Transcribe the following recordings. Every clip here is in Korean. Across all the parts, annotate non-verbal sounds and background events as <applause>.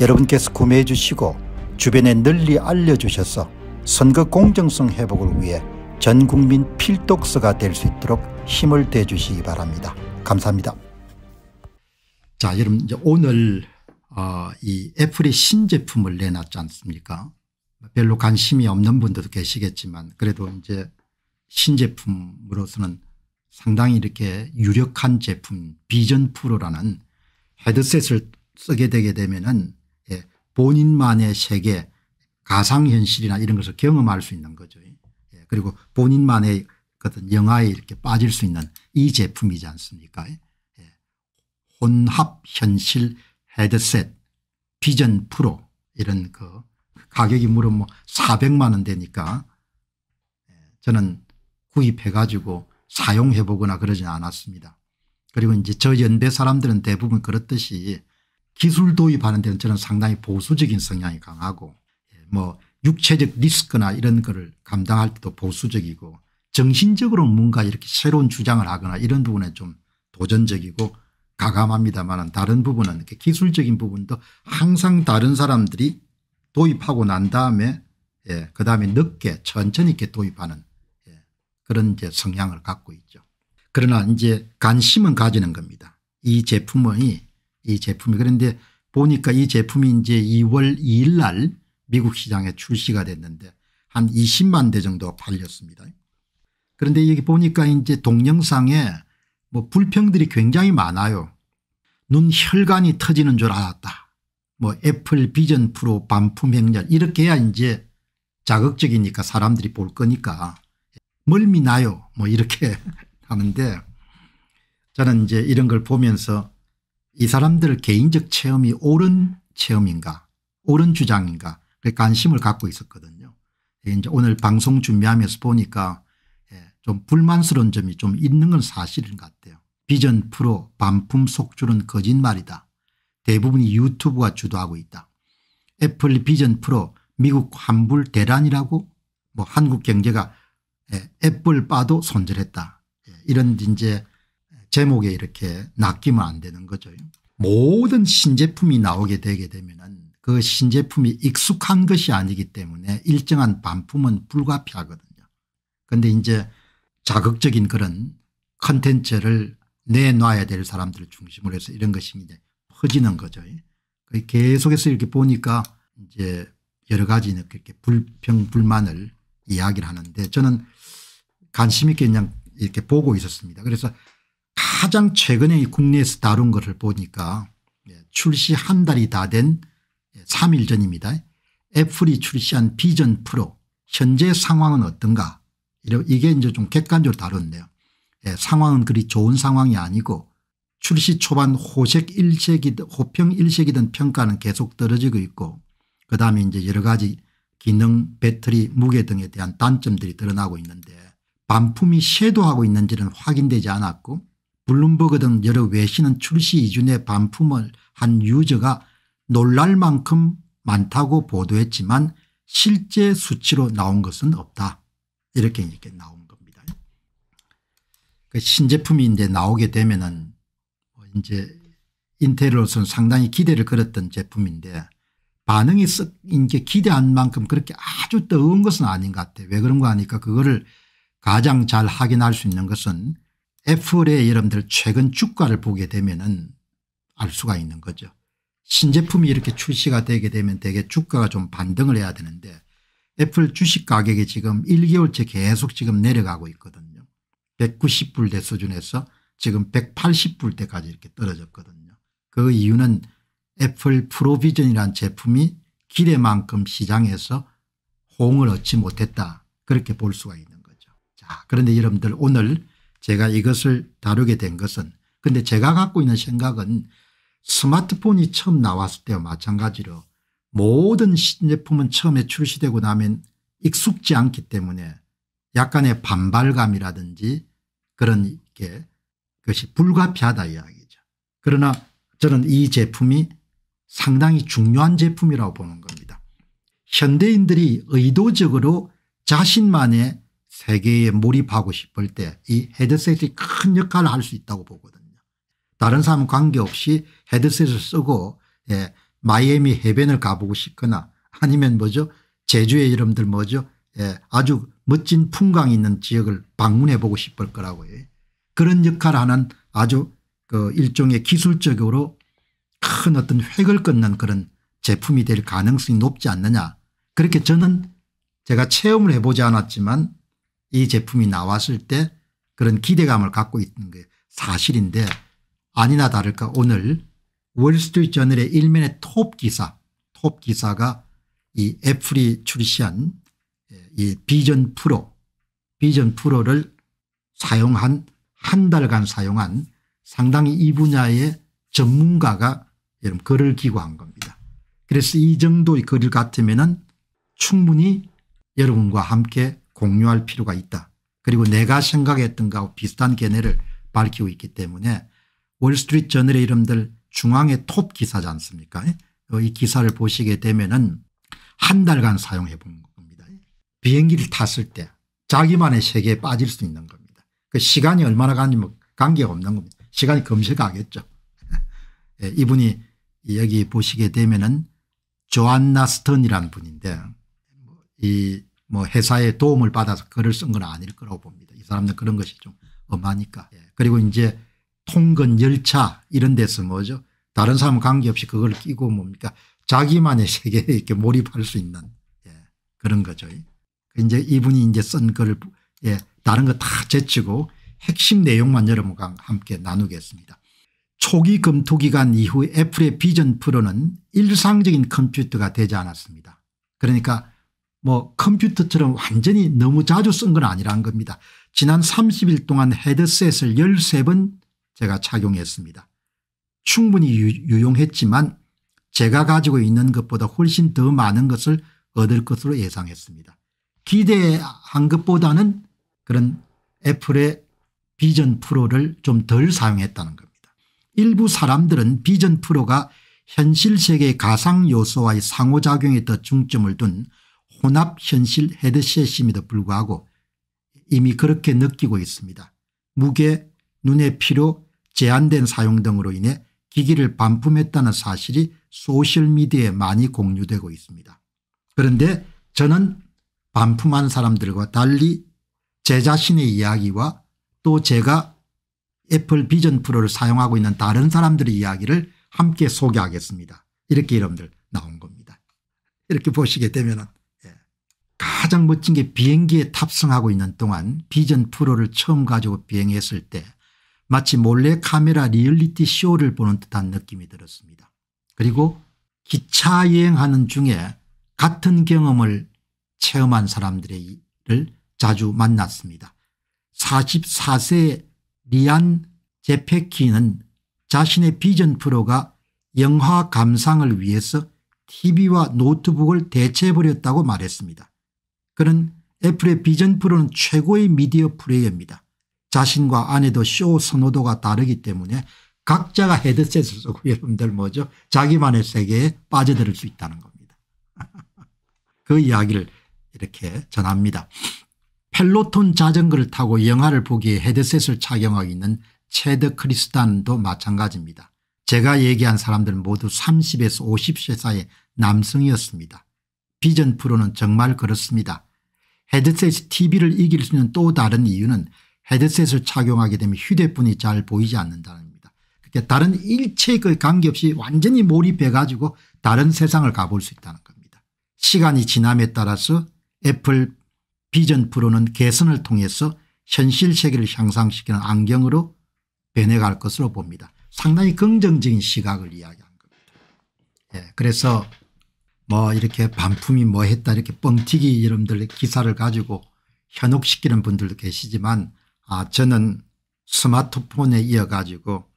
여러분께서 구매해 주시고 주변에 널리 알려주셔서 선거 공정성 회복을 위해 전국민 필독서가 될 수 있도록 힘을 대주시기 바랍니다. 감사합니다. 자 여러분 이제 오늘 어, 이 애플이 신제품을 내놨지 않습니까 별로 관심이 없는 분들도 계시겠지만 그래도 이제 신제품으로서는 상당히 이렇게 유력한 제품 비전 프로라는 헤드셋을 쓰게 되게 되면은 본인만의 세계 가상현실이나 이런 것을 경험할 수 있는 거죠. 예, 그리고 본인만의 그 어떤 영화에 이렇게 빠질 수 있는 이 제품이지 않습니까 예, 예. 혼합현실 헤드셋 비전 프로 이런 그 가격이 무려 뭐 400만 원 되니까 저는 구입해 가지고 사용해 보거나 그러진 않았습니다. 그리고 이제 저 연배 사람들은 대부분 그렇듯이 기술 도입하는 데는 저는 상당히 보수적인 성향이 강하고 예, 뭐 육체적 리스크나 이런 거를 감당할 때도 보수적이고 정신적으로 뭔가 이렇게 새로운 주장을 하거나 이런 부분에 좀 도전적이고 가감합니다만 다른 부분은 이렇게 기술적인 부분도 항상 다른 사람들이 도입하고 난 다음에 예, 그 다음에 늦게 천천히 이렇게 도입하는 예, 그런 이제 성향을 갖고 있죠. 그러나 이제 관심은 가지는 겁니다. 이 제품의 이 제품이 그런데 보니까 이 제품이 이제 2월 2일 날 미국 시장에 출시가 됐는데 한 20만 대 정도 팔렸습니다. 그런데 여기 보니까 이제 동영상에 뭐 불평들이 굉장히 많아요. 눈 혈관이 터지는 줄 알았다. 뭐 애플 비전 프로 반품 행렬 이렇게 해야 이제 자극적이니까 사람들이 볼 거니까 멀미 나요. 뭐 이렇게 <laughs> 하는데 저는 이제 이런 걸 보면서 이 사람들 개인적 체험이 옳은 체험인가 옳은 주장인가 그 관심을 갖고 있었거든요. 이제 오늘 방송 준비하면서 보니까 예, 좀 불만스러운 점이 좀 있는 건 사실인 것 같아요. 비전 프로 반품 속출은 거짓말이다. 대부분이 유튜브가 주도하고 있다. 애플 비전 프로 미국 환불 대란이라고 뭐 한국 경제가 예, 애플 빠도 손절했다. 예, 이런 이제 제목에 이렇게 낚이면 안 되는 거죠. 모든 신제품이 나오게 되게 되면 그 신제품이 익숙한 것이 아니기 때문에 일정한 반품은 불가피하거든요. 그런데 이제 자극적인 그런 컨텐츠를 내놔야 될 사람들을 중심으로 해서 이런 것이 이제 퍼지는 거죠. 그 계속해서 이렇게 보니까 이제 여러 가지 이렇게 불평 불만을 이야기를 하는데 저는 관심 있게 그냥 이렇게 보고 있었습니다. 그래서 가장 최근에 국내에서 다룬 것을 보니까 예, 출시 한 달이 다 된 3일 예, 전입니다. 애플이 출시한 비전 프로 현재 상황은 어떤가 이게 이제 좀 객관적으로 다뤘네요. 예, 상황은 그리 좋은 상황이 아니고 출시 초반 호색 일색이 호평 일색이든 평가는 계속 떨어지고 있고 그다음에 이제 여러 가지 기능 배터리 무게 등에 대한 단점들이 드러나고 있는데 반품이 쇄도하고 있는지는 확인되지 않았고 블룸버그 등 여러 외신은 출시 이준의 반품을 한 유저가 놀랄 만큼 많다고 보도했지만 실제 수치로 나온 것은 없다. 이렇게 이렇게 나온 겁니다. 그 신제품이 이제 나오게 되면은 뭐 이제 인텔로서는 상당히 기대를 걸었던 제품인데 반응이 썩 이제 기대한 만큼 그렇게 아주 뜨거운 것은 아닌 것 같아. 왜 그런 거 아니까 그거를 가장 잘 확인할 수 있는 것은 애플의 여러분들 최근 주가를 보게 되면은 알 수가 있는 거죠. 신제품이 이렇게 출시가 되게 되면 되게 주가가 좀 반등을 해야 되는데 애플 주식 가격이 지금 1개월째 계속 지금 내려가고 있거든요. 190불대 수준에서 지금 180불대까지 이렇게 떨어졌거든요. 그 이유는 애플 프로비전이란 제품이 기대만큼 시장에서 호응을 얻지 못했다 그렇게 볼 수가 있는 거죠. 자 그런데 여러분들 오늘 제가 이것을 다루게 된 것은 근데 제가 갖고 있는 생각은 스마트폰이 처음 나왔을 때와 마찬가지로 모든 신제품은 처음에 출시되고 나면 익숙지 않기 때문에 약간의 반발감이라든지 그런 게 그것이 불가피하다 이야기죠. 그러나 저는 이 제품이 상당히 중요한 제품이라고 보는 겁니다. 현대인들이 의도적으로 자신만의 세계에 몰입하고 싶을 때 이 헤드셋이 큰 역할을 할 수 있다고 보거든요. 다른 사람 관계없이 헤드셋을 쓰고 예, 마이애미 해변을 가보고 싶거나 아니면 뭐죠 제주의 이름들 뭐죠 예, 아주 멋진 풍광이 있는 지역을 방문해 보고 싶을 거라고요. 그런 역할을 하는 아주 그 일종의 기술적으로 큰 어떤 획을 끊는 그런 제품이 될 가능성이 높지 않느냐 그렇게 저는 제가 체험을 해보지 않았지만 이 제품이 나왔을 때 그런 기대감을 갖고 있는 게 사실인데 아니나 다를까 오늘 월스트리트저널의 일면의 톱 기사 톱 기사가 이 애플이 출시한 예, 이 비전 프로 비전 프로를 사용한 한 달간 사용한 상당히 이 분야의 전문가가 여러 글을 기고한 겁니다. 그래서 이 정도의 글을 같으면 충분히 여러분과 함께 공유할 필요가 있다. 그리고 내가 생각했던 것과 비슷한 견해를 밝히고 있기 때문에 월스트리트 저널의 이름들 중앙의 톱 기사지 않습니까 예? 이 기사를 보시게 되면 은한 달간 사용해 본 겁니다. 예? 비행기를 탔을 때 자기만의 세계에 빠질 수 있는 겁니다. 그 시간이 얼마나 가는지 뭐 관계가 없는 겁니다. 시간이 검색하겠죠. 예, 이분이 여기 보시게 되면 은 조안나 스턴이라는 분인데 이뭐 회사의 도움을 받아서 글을 쓴 건 아닐 거라고 봅니다. 이 사람들 그런 것이 좀 엄하니까. 예. 그리고 이제 통근 열차 이런 데서 뭐죠 다른 사람 관계없이 그걸 끼고 뭡니까 자기만의 세계에 이렇게 몰입할 수 있는 예. 그런 거죠. 이제 이분이 이제 쓴 글을 예. 다른 거 다 제치고 핵심 내용만 여러분과 함께 나누겠습니다. 초기 검토 기간 이후 애플의 비전 프로는 일상적인 컴퓨터가 되지 않았습니다. 그러니까 뭐 컴퓨터처럼 완전히 너무 자주 쓴 건 아니란 겁니다. 지난 30일 동안 헤드셋을 13번 제가 착용했습니다. 충분히 유용했지만 제가 가지고 있는 것보다 훨씬 더 많은 것을 얻을 것으로 예상했습니다. 기대한 것보다는 그런 애플의 비전 프로를 좀 덜 사용했다는 겁니다. 일부 사람들은 비전 프로가 현실 세계의 가상 요소와의 상호작용에 더 중점을 둔 혼합현실 헤드셋임에도 불구하고 이미 그렇게 느끼고 있습니다. 무게, 눈의 피로, 제한된 사용 등으로 인해 기기를 반품했다는 사실이 소셜미디어에 많이 공유되고 있습니다. 그런데 저는 반품한 사람들과 달리 제 자신의 이야기와 또 제가 애플 비전 프로를 사용하고 있는 다른 사람들의 이야기를 함께 소개하겠습니다. 이렇게 여러분들 나온 겁니다. 이렇게 보시게 되면 가장 멋진 게 비행기에 탑승하고 있는 동안 비전 프로를 처음 가지고 비행했을 때 마치 몰래 카메라 리얼리티 쇼를 보는 듯한 느낌이 들었습니다. 그리고 기차 여행하는 중에 같은 경험을 체험한 사람들을 자주 만났습니다. 44세 리안 제페키는 자신의 비전 프로가 영화 감상을 위해서 TV와 노트북을 대체해버렸다고 말했습니다. 그는 애플의 비전 프로는 최고의 미디어 플레이어입니다. 자신과 아내도 쇼 선호도가 다르기 때문에 각자가 헤드셋을 쓰고 그 여러분들 뭐죠 자기만의 세계에 빠져들을 수 있다는 겁니다. <laughs> 그 이야기를 이렇게 전합니다. 펠로톤 자전거를 타고 영화를 보기에 헤드셋을 착용하고 있는 체드 크리스탄도 마찬가지입니다. 제가 얘기한 사람들 모두 30에서 50세 사이 의 남성이었습니다. 비전 프로는 정말 그렇습니다. 헤드셋이 TV를 이길 수 있는 또 다른 이유는 헤드셋을 착용하게 되면 휴대폰이 잘 보이지 않는다는 겁니다. 그러니까 다른 일체의 그 관계없이 완전히 몰입해 가지고 다른 세상을 가볼 수 있다는 겁니다. 시간이 지남에 따라서 애플 비전 프로는 개선을 통해서 현실 세계를 향상시키는 안경으로 변해갈 것으로 봅니다. 상당히 긍정적인 시각을 이야기한 겁니다. 예, 그래서 뭐 이렇게 반품이 뭐 했다 이렇게 뻥튀기 이름들 기사를 가지고 현혹시키는 분들도 계시지만 아 저는 스마트폰에 이어가지고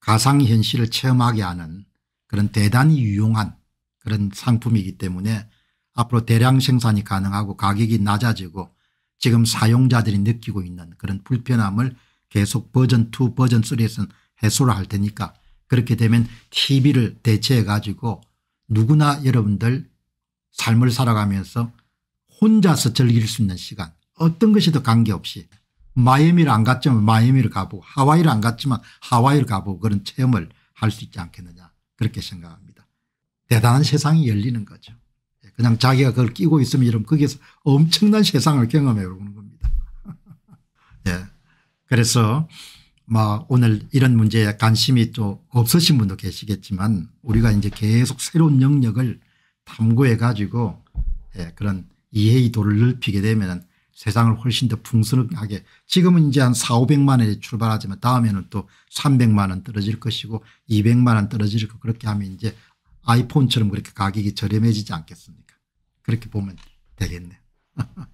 가상현실을 체험하게 하는 그런 대단히 유용한 그런 상품이기 때문에 앞으로 대량 생산이 가능하고 가격이 낮아지고 지금 사용자들이 느끼고 있는 그런 불편함을 계속 버전 2 버전 3에서는 해소를 할 테니까 그렇게 되면 tv를 대체해 가지고 누구나 여러분들 삶을 살아가면서 혼자서 즐길 수 있는 시간 어떤 것이든 관계없이 마이애미를 안 갔지만 마이애미를 가보고 하와이를 안 갔지만 하와이를 가보고 그런 체험을 할 수 있지 않겠느냐 그렇게 생각합니다. 대단한 세상이 열리는 거죠. 예, 그냥 자기가 그걸 끼고 있으면 여러분 거기에서 엄청난 세상을 경험해 보는 겁니다. <laughs> 예. 그래서 막 오늘 이런 문제에 관심이 또 없으신 분도 계시겠지만 우리가 이제 계속 새로운 영역을 탐구해 가지고 예, 그런 이해의 도를 넓히게 되면 세상을 훨씬 더 풍성하게 지금은 이제 한 4, 500만 원에 출발하지만 다음에는 또 300만 원 떨어질 것이고 200만 원 떨어질 것 그렇게 하면 이제 아이폰처럼 그렇게 가격이 저렴해지지 않겠습니까 그렇게 보면 되겠네 요 <laughs>